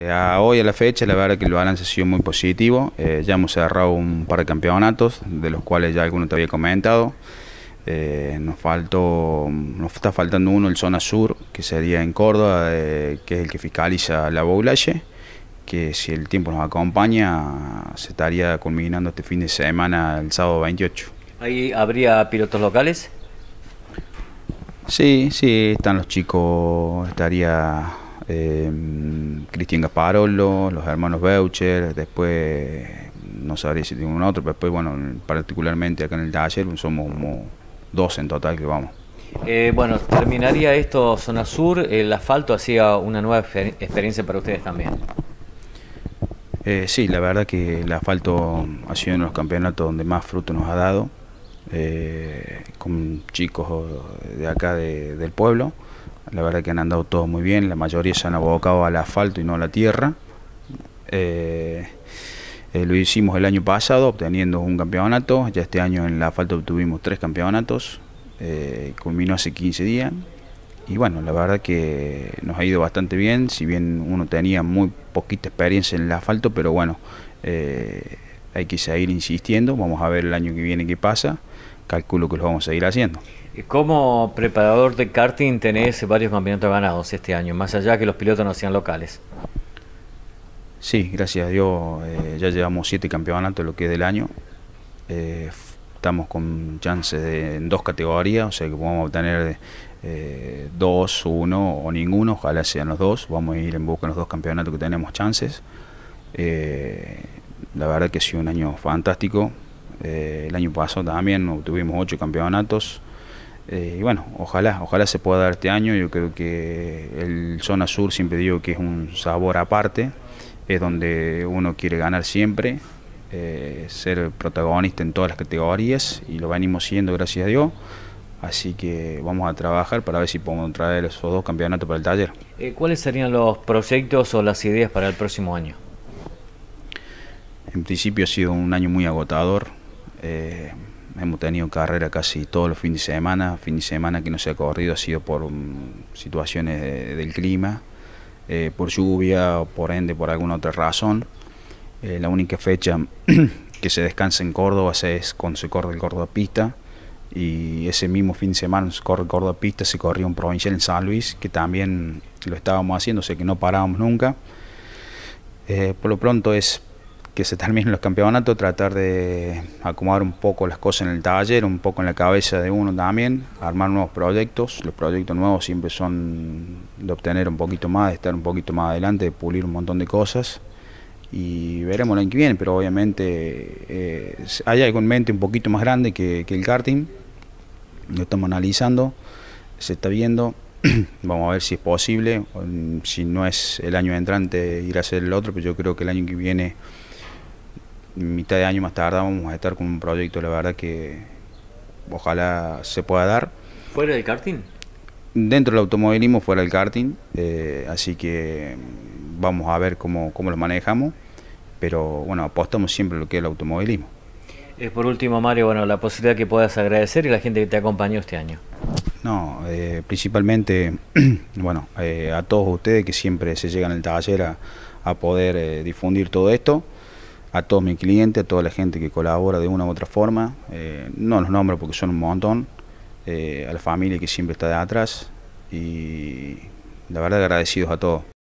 Eh, hoy a la fecha, la verdad que el balance ha sido muy positivo. Eh, ya hemos cerrado un par de campeonatos, de los cuales ya alguno te había comentado. Eh, nos nos está faltando uno, el Zona Sur, que sería en Córdoba, que es el que fiscaliza la Boulaye, que si el tiempo nos acompaña, se estaría culminando este fin de semana, el sábado 28. ¿Ahí habría pilotos locales? Sí, sí, están los chicos, estaría eh, em, Cristian Gasparolo, los hermanos Beucher, después no sabría si tengo un otro, pero después, bueno, particularmente acá en el taller somos como dos en total que vamos. Eh, bueno, terminaría esto Zona Sur, el asfalto hacía una nueva experiencia para ustedes también. Eh, sí, la verdad que el asfalto ha sido uno de los campeonatos donde más fruto nos ha dado, eh, con chicos de acá del pueblo, la verdad que han andado todos muy bien, la mayoría se han abocado al asfalto y no a la tierra. Eh, eh, lo hicimos el año pasado obteniendo un campeonato, ya este año en el asfalto obtuvimos tres campeonatos, eh, culminó hace 15 días. Y bueno, la verdad que nos ha ido bastante bien, si bien uno tenía muy poquita experiencia en el asfalto, pero bueno, hay que seguir insistiendo, vamos a ver el año que viene qué pasa calculo que lo vamos a seguir haciendo. Como preparador de karting tenés varios campeonatos ganados este año, más allá que los pilotos no sean locales. Sí, gracias a Dios eh, ya llevamos siete campeonatos lo que es del año. Eh, estamos con chances en dos categorías, o sea que podemos obtener eh, dos, uno o ninguno, ojalá sean los dos. Vamos a ir en busca de los dos campeonatos que tenemos chances. la verdad que ha sido un año fantástico, eh, el año pasado también tuvimos ocho campeonatos. Eh, y bueno, ojalá, ojalá se pueda dar este año. Yo creo que el zona sur siempre digo que es un sabor aparte, es donde uno quiere ganar siempre, eh, ser protagonista en todas las categorías y lo venimos siendo, gracias a Dios. Así que vamos a trabajar para ver si podemos traer esos dos campeonatos para el taller. ¿Cuáles serían los proyectos o las ideas para el próximo año? En principio ha sido un año muy agotador, eh, hemos tenido carrera casi todos los fines de semana. Fin de semana que no se ha corrido ha sido por mm, situaciones del clima, eh, por lluvia o por ende por alguna otra razón. Eh, la única fecha que se descansa en Córdoba es cuando se corre el Córdoba Pista. Y ese mismo fin de semana se corre el Córdoba Pista, se corrió un provincial en San Luis, que también lo estábamos haciendo, o sea que no parábamos nunca. por lo pronto es que se terminen los campeonatos, tratar de acomodar un poco las cosas en el taller, un poco en la cabeza de uno también, armar nuevos proyectos. Los proyectos nuevos siempre son de obtener un poquito más, de estar un poquito más adelante, de pulir un montón de cosas. Y veremos el año que viene, pero obviamente eh, hay algo en mente un poquito más grande que, que el karting. Lo estamos analizando, se está viendo vamos a ver si es posible, mm, si no es el año entrante ir a hacer el otro, pero yo creo que el año que viene mitad de año más tarde vamos a estar con un proyecto, la verdad que ojalá se pueda dar. ¿Fuera del karting? Dentro del automovilismo, fuera del karting, eh, así que vamos a ver cómo, lo manejamos, pero bueno, apostamos siempre lo que es el automovilismo. Eh, por último, Mario, bueno, la posibilidad que puedas agradecer y la gente que te acompañó este año. No, eh, principalmente, bueno, a todos ustedes que siempre se llegan al taller a poder difundir todo esto a todos mis clientes, a toda la gente que colabora de una u otra forma. Eh, no los nombro porque son un montón. Eh, a la familia que siempre está de atrás. Y la verdad agradecidos a todos.